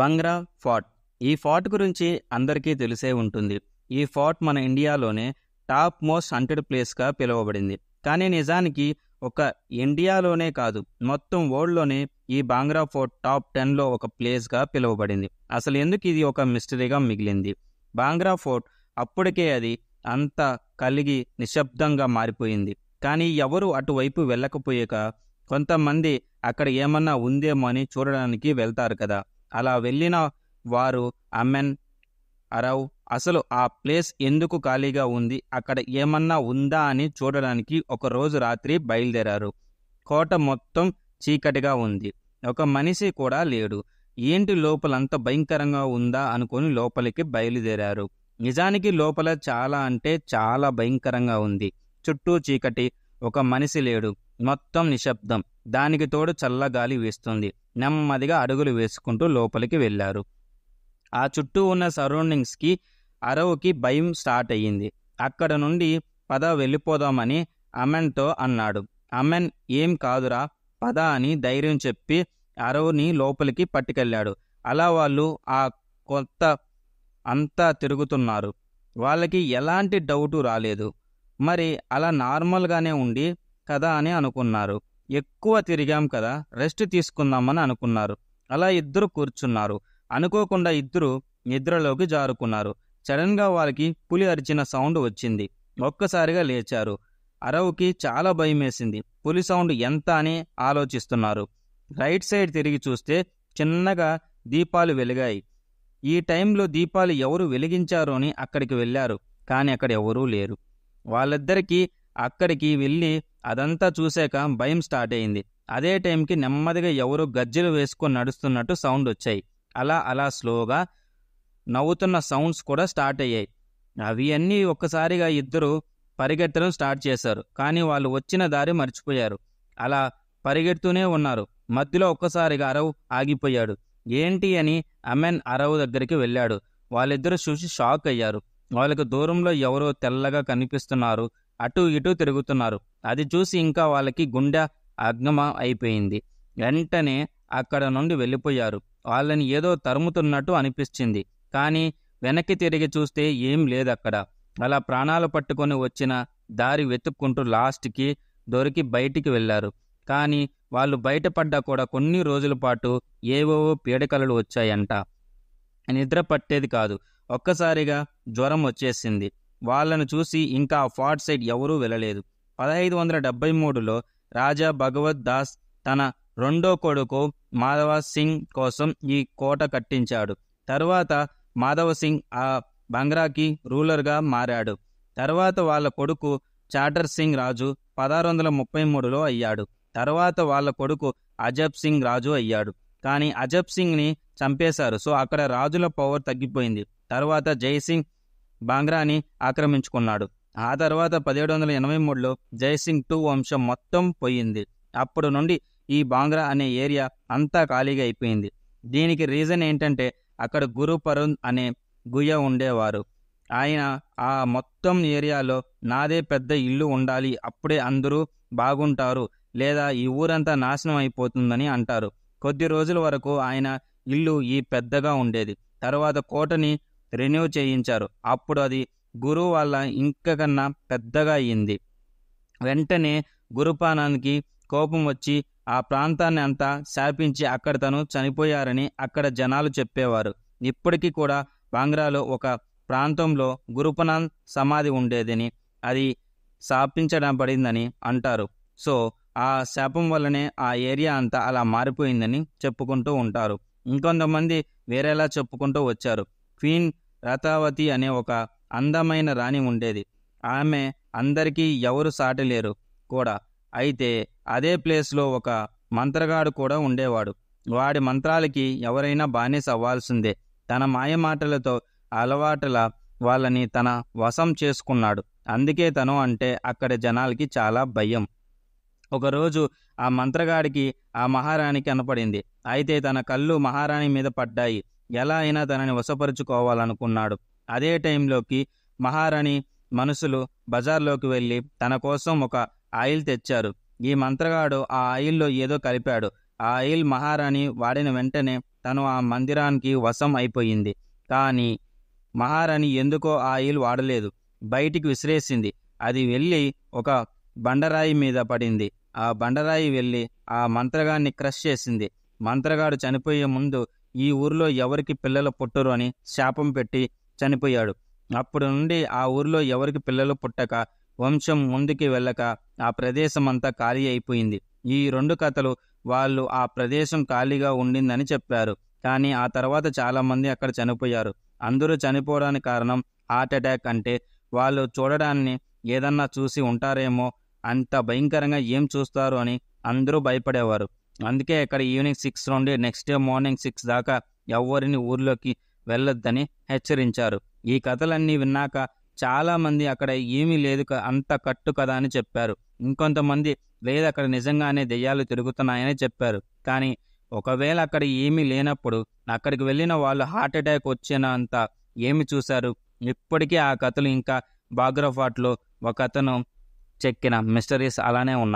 బంగ్రా ఫార్ట్ ఈ ఫార్ట్ గురించి అందరికీ తెలిసే ఉంటుంది ఈ ఫార్ట్ మన ఇండియాలోనే టాప్ మోస్ట్ హంటెడ్ ప్లేస్గా పిలువబడింది కానీ నిజానికి ఒక ఇండియాలోనే కాదు మొత్తం వరల్డ్లోనే ఈ బాంగ్రా ఫోర్ట్ టాప్ టెన్లో ఒక ప్లేస్గా పిలువబడింది అసలు ఎందుకు ఇది ఒక మిస్టరీగా మిగిలింది బాంగ్రా ఫోర్ట్ అప్పటికే అది అంత కలిగి నిశ్శబ్దంగా మారిపోయింది కానీ ఎవరు అటువైపు వెళ్ళకపోయాక కొంతమంది అక్కడ ఏమన్నా ఉందేమో అని చూడడానికి వెళ్తారు కదా అలా వెళ్ళిన వారు అమెన్ అరవ్ అసలు ఆ ప్లేస్ ఎందుకు ఖాళీగా ఉంది అక్కడ ఏమన్నా ఉందా అని చూడడానికి ఒక రోజు రాత్రి బయలుదేరారు కోట మొత్తం చీకటిగా ఉంది ఒక మనిషి కూడా లేడు ఏంటి లోపలంత భయంకరంగా ఉందా అనుకుని లోపలికి బయలుదేరారు నిజానికి లోపల చాలా అంటే చాలా భయంకరంగా ఉంది చుట్టూ చీకటి ఒక మనిషి లేడు మొత్తం నిశ్శబ్దం దానికి తోడు చల్లగాలి వేస్తుంది నెమ్మదిగా అడుగులు వేసుకుంటూ లోపలికి వెళ్ళారు ఆ చుట్టూ ఉన్న సరౌండింగ్స్కి అరవుకి భయం స్టార్ట్ అయ్యింది అక్కడ నుండి పద వెళ్ళిపోదామని అమెన్తో అన్నాడు అమెన్ ఏం కాదురా పద అని ధైర్యం చెప్పి అరవుని లోపలికి పట్టుకెళ్ళాడు అలా వాళ్ళు ఆ కొత్త అంతా తిరుగుతున్నారు వాళ్ళకి ఎలాంటి డౌటు రాలేదు మరి అలా నార్మల్గానే ఉండి కదా అని అనుకున్నారు ఎక్కువ తిరిగాం కదా రెస్ట్ తీసుకుందామని అనుకున్నారు అలా ఇద్దరు కూర్చున్నారు అనుకోకుండా ఇద్దరు నిద్రలోకి జారుకున్నారు సడన్గా వారికి పులి అరిచిన సౌండ్ వచ్చింది ఒక్కసారిగా లేచారు అరవుకి చాలా భయమేసింది పులి సౌండ్ ఎంత అని ఆలోచిస్తున్నారు రైట్ సైడ్ తిరిగి చూస్తే చిన్నగా దీపాలు వెలిగాయి ఈ టైంలో దీపాలు ఎవరు వెలిగించారు అని అక్కడికి వెళ్ళారు కానీ అక్కడ ఎవరూ లేరు వాళ్ళిద్దరికీ అక్కడికి వెళ్ళి అదంతా చూశాక భయం స్టార్ట్ అయింది అదే టైంకి నెమ్మదిగా ఎవరు గజ్జలు వేసుకొని నడుస్తున్నట్టు సౌండ్ వచ్చాయి అలా అలా స్లోగా నవ్వుతున్న సౌండ్స్ కూడా స్టార్ట్ అయ్యాయి అవి అన్నీ ఒక్కసారిగా ఇద్దరు పరిగెత్తడం స్టార్ట్ చేశారు కానీ వాళ్ళు వచ్చిన దారి మర్చిపోయారు అలా పరిగెడుతూనే ఉన్నారు మధ్యలో ఒక్కసారిగా అరవ్ ఆగిపోయాడు ఏంటి అని అమెన్ అరవ్ దగ్గరికి వెళ్ళాడు వాళ్ళిద్దరూ చూసి షాక్ అయ్యారు వాళ్ళకు దూరంలో ఎవరో తెల్లగా కనిపిస్తున్నారు అటు ఇటు తిరుగుతున్నారు అది చూసి ఇంకా వాళ్ళకి గుండె అగ్నమ అయిపోయింది వెంటనే అక్కడ నుండి వెళ్ళిపోయారు వాళ్ళని ఏదో తరుముతున్నట్టు అనిపించింది కానీ వెనక్కి తిరిగి చూస్తే ఏం లేదు అక్కడ అలా ప్రాణాలు పట్టుకొని వచ్చిన దారి వెతుక్కుంటూ లాస్ట్కి దొరికి బయటికి వెళ్ళారు కానీ వాళ్ళు బయటపడ్డా కూడా కొన్ని రోజుల పాటు ఏవేవో పీడకలలు వచ్చాయంట నిద్ర పట్టేది కాదు ఒక్కసారిగా జ్వరం వచ్చేసింది వాళ్లను చూసి ఇంకా ఆ ఫాట్ సైడ్ ఎవరూ వెళ్ళలేదు పదహైదు వందల డెబ్బై మూడులో రాజా భగవద్ దాస్ తన రెండో కొడుకు మాధవ సింగ్ కోసం ఈ కోట కట్టించాడు తరువాత మాధవ సింగ్ ఆ బంగ్రాకి రూలర్గా మారాడు తర్వాత వాళ్ళ కొడుకు చాటర్ సింగ్ రాజు పదహారు వందల ముప్పై మూడులో అయ్యాడు తర్వాత వాళ్ళ కొడుకు అజబ్ సింగ్ రాజు అయ్యాడు కానీ అజబ్ సింగ్ని చంపేశారు సో అక్కడ రాజుల పవర్ తగ్గిపోయింది తర్వాత జయసింగ్ బాంగ్రాని ఆక్రమించుకున్నాడు ఆ తర్వాత పదిహేడు వందల ఎనభై మూడులో జయసింగ్ టూ వంశం మొత్తం పోయింది అప్పుడు నుండి ఈ బాంగ్రా అనే ఏరియా అంతా ఖాళీగా అయిపోయింది దీనికి రీజన్ ఏంటంటే అక్కడ గురు పరుణ్ అనే గుయ్య ఉండేవారు ఆయన ఆ మొత్తం ఏరియాలో నాదే పెద్ద ఇల్లు ఉండాలి అప్పుడే అందరూ బాగుంటారు లేదా ఈ ఊరంతా నాశనం అయిపోతుందని అంటారు కొద్ది రోజుల వరకు ఆయన ఇల్లు ఈ పెద్దగా ఉండేది తర్వాత కోటని రెన్యూ చేయించారు అప్పుడు అది గురువు వాళ్ళ ఇంకకన్నా పెద్దగా అయ్యింది వెంటనే గురుపానానికి కోపం వచ్చి ఆ ప్రాంతాన్ని అంతా శాపించి అక్కడ తను చనిపోయారని అక్కడ జనాలు చెప్పేవారు ఇప్పటికీ కూడా బాంగ్రాలో ఒక ప్రాంతంలో గురుపనాన్ సమాధి ఉండేదని అది శాపించడం పడిందని అంటారు సో ఆ శాపం వల్లనే ఆ ఏరియా అంతా అలా మారిపోయిందని చెప్పుకుంటూ ఉంటారు ఇంకొంతమంది వేరేలా చెప్పుకుంటూ వచ్చారు క్వీన్ రతావతి అనే ఒక అందమైన రాణి ఉండేది ఆమె అందరికీ ఎవరు సాటలేరు కూడా అయితే అదే ప్లేస్లో ఒక మంత్రగాడు కూడా ఉండేవాడు వాడి మంత్రాలకి ఎవరైనా బానిస అవ్వాల్సిందే తన మాయ మాటలతో అలవాటుల వాళ్ళని తన వశం చేసుకున్నాడు అందుకే తను అంటే అక్కడ జనాలకి చాలా భయం ఒకరోజు ఆ మంత్రగాడికి ఆ మహారాణి కనపడింది అయితే తన కళ్ళు మహారాణి మీద పడ్డాయి ఎలా అయినా తనని వశపరుచుకోవాలనుకున్నాడు అదే టైంలోకి మహారాణి మనుషులు బజార్లోకి వెళ్ళి తన కోసం ఒక ఆయిల్ తెచ్చారు ఈ మంత్రగాడు ఆ ఆయిల్లో ఏదో కలిపాడు ఆ ఆయిల్ మహారాణి వాడిన వెంటనే తను ఆ మందిరానికి వశం అయిపోయింది కానీ మహారాణి ఎందుకో ఆ ఆయిల్ వాడలేదు బయటికి విసిరేసింది అది వెళ్ళి ఒక బండరాయి మీద పడింది ఆ బండరాయి వెళ్ళి ఆ మంత్రగాన్ని క్రష్ చేసింది మంత్రగాడు చనిపోయే ముందు ఈ ఊరిలో ఎవరికి పిల్లలు పుట్టరు అని శాపం పెట్టి చనిపోయాడు అప్పుడు నుండి ఆ ఊరిలో ఎవరికి పిల్లలు పుట్టక వంశం ముందుకి వెళ్ళక ఆ ప్రదేశం అంతా ఖాళీ అయిపోయింది ఈ రెండు కథలు వాళ్ళు ఆ ప్రదేశం ఖాళీగా ఉండిందని చెప్పారు కానీ ఆ తర్వాత చాలామంది అక్కడ చనిపోయారు అందరూ చనిపోవడానికి కారణం హార్ట్ అటాక్ అంటే వాళ్ళు చూడడాన్ని ఏదన్నా చూసి ఉంటారేమో అంత భయంకరంగా ఏం చూస్తారు అని అందరూ భయపడేవారు అందుకే ఇక్కడ ఈవినింగ్ సిక్స్ నుండి నెక్స్ట్ డే మార్నింగ్ సిక్స్ దాకా ఎవరిని ఊర్లోకి వెళ్ళొద్దని హెచ్చరించారు ఈ కథలన్నీ విన్నాక చాలామంది అక్కడ ఏమీ లేదు అంత కట్టు కదా అని చెప్పారు ఇంకొంతమంది లేదు అక్కడ నిజంగానే దెయ్యాలు తిరుగుతున్నాయని చెప్పారు కానీ ఒకవేళ అక్కడ ఏమీ లేనప్పుడు అక్కడికి వెళ్ళిన వాళ్ళు హార్ట్ అటాక్ అంత ఏమి చూశారు ఇప్పటికీ ఆ కథలు ఇంకా బాగ్రాఫాట్లో ఒక అతను చెక్కిన మిస్టరీస్ అలానే ఉన్నాయి